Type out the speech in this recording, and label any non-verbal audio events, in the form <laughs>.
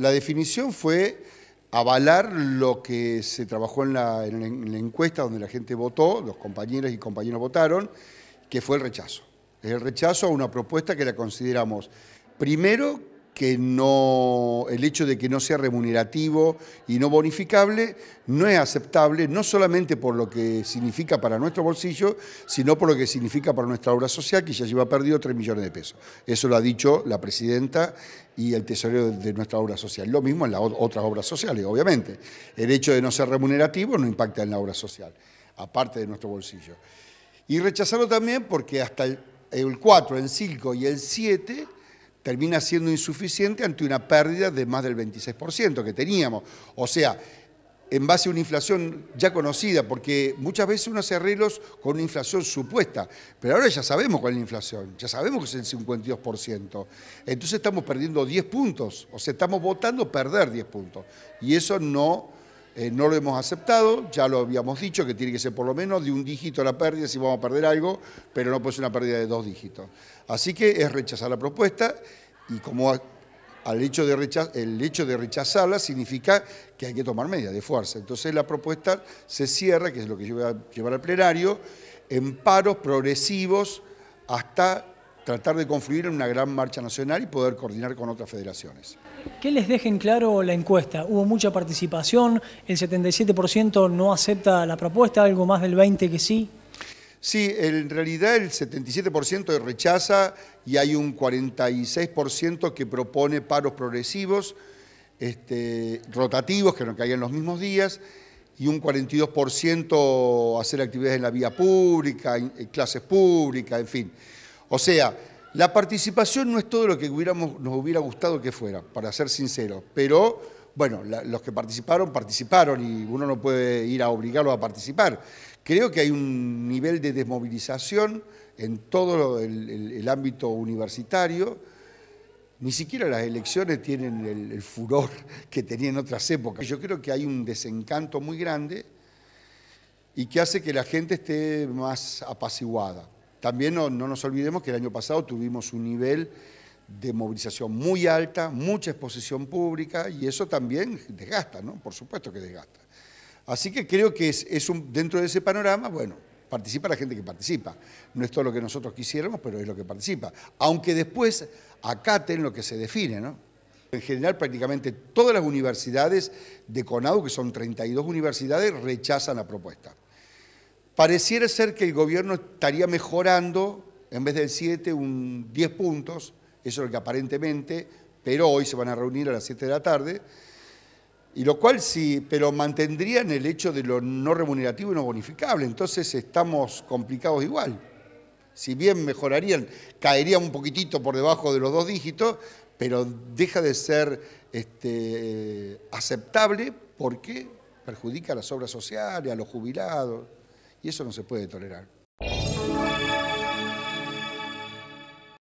La definición fue avalar lo que se trabajó en la, encuesta donde la gente votó, los compañeros y compañeras votaron, que fue el rechazo. El rechazo a una propuesta que la consideramos, primero, que no, el hecho de que no sea remunerativo y no bonificable no es aceptable, no solamente por lo que significa para nuestro bolsillo, sino por lo que significa para nuestra obra social, que ya lleva perdido 3 millones de pesos. Eso lo ha dicho la presidenta y el tesorero de nuestra obra social. Lo mismo en las otras obras sociales, obviamente. El hecho de no ser remunerativo no impacta en la obra social, aparte de nuestro bolsillo. Y rechazarlo también porque hasta el, el 4, el 5 y el 7 termina siendo insuficiente ante una pérdida de más del 26% que teníamos. O sea, en base a una inflación ya conocida, porque muchas veces uno hace arreglos con una inflación supuesta, pero ahora ya sabemos cuál es la inflación, ya sabemos que es el 52%. Entonces estamos perdiendo 10 puntos, o sea, estamos votando perder 10 puntos. Y eso no eh, no lo hemos aceptado, ya lo habíamos dicho, que tiene que ser por lo menos de un dígito la pérdida si vamos a perder algo, pero no puede ser una pérdida de dos dígitos. Así que es rechazar la propuesta y como al hecho de el hecho de rechazarla significa que hay que tomar medidas de fuerza. Entonces la propuesta se cierra, que es lo que yo voy a llevar al plenario, en paros progresivos hasta tratar de confluir en una gran marcha nacional y poder coordinar con otras federaciones. ¿Qué les deja en claro la encuesta? Hubo mucha participación, el 77% no acepta la propuesta, algo más del 20% que sí. Sí, en realidad el 77% rechaza y hay un 46% que propone paros progresivos, este, rotativos, que no caigan los mismos días, y un 42% hacer actividades en la vía pública, en clases públicas, en fin. O sea, la participación no es todo lo que hubiéramos, nos hubiera gustado que fuera, para ser sinceros, pero bueno, los que participaron, participaron y uno no puede ir a obligarlos a participar. Creo que hay un nivel de desmovilización en todo el, ámbito universitario. Ni siquiera las elecciones tienen el, furor <laughs> que tenían otras épocas. Yo creo que hay un desencanto muy grande y que hace que la gente esté más apaciguada. También no, nos olvidemos que el año pasado tuvimos un nivel de movilización muy alta, mucha exposición pública y eso también desgasta, ¿no? Por supuesto que desgasta. Así que creo que es, dentro de ese panorama, bueno, participa la gente que participa. No es todo lo que nosotros quisiéramos, pero es lo que participa. Aunque después acaten lo que se define, ¿no? En general, prácticamente todas las universidades de Conau, que son 32 universidades, rechazan la propuesta. Pareciera ser que el gobierno estaría mejorando, en vez del 7, un 10 puntos, eso es lo que aparentemente, pero hoy se van a reunir a las 7 de la tarde, y lo cual sí, pero mantendrían el hecho de lo no remunerativo y no bonificable, entonces estamos complicados igual. Si bien mejorarían, caerían un poquitito por debajo de los dos dígitos, pero deja de ser este, aceptable porque perjudica a las obras sociales, a los jubilados. Y eso no se puede tolerar.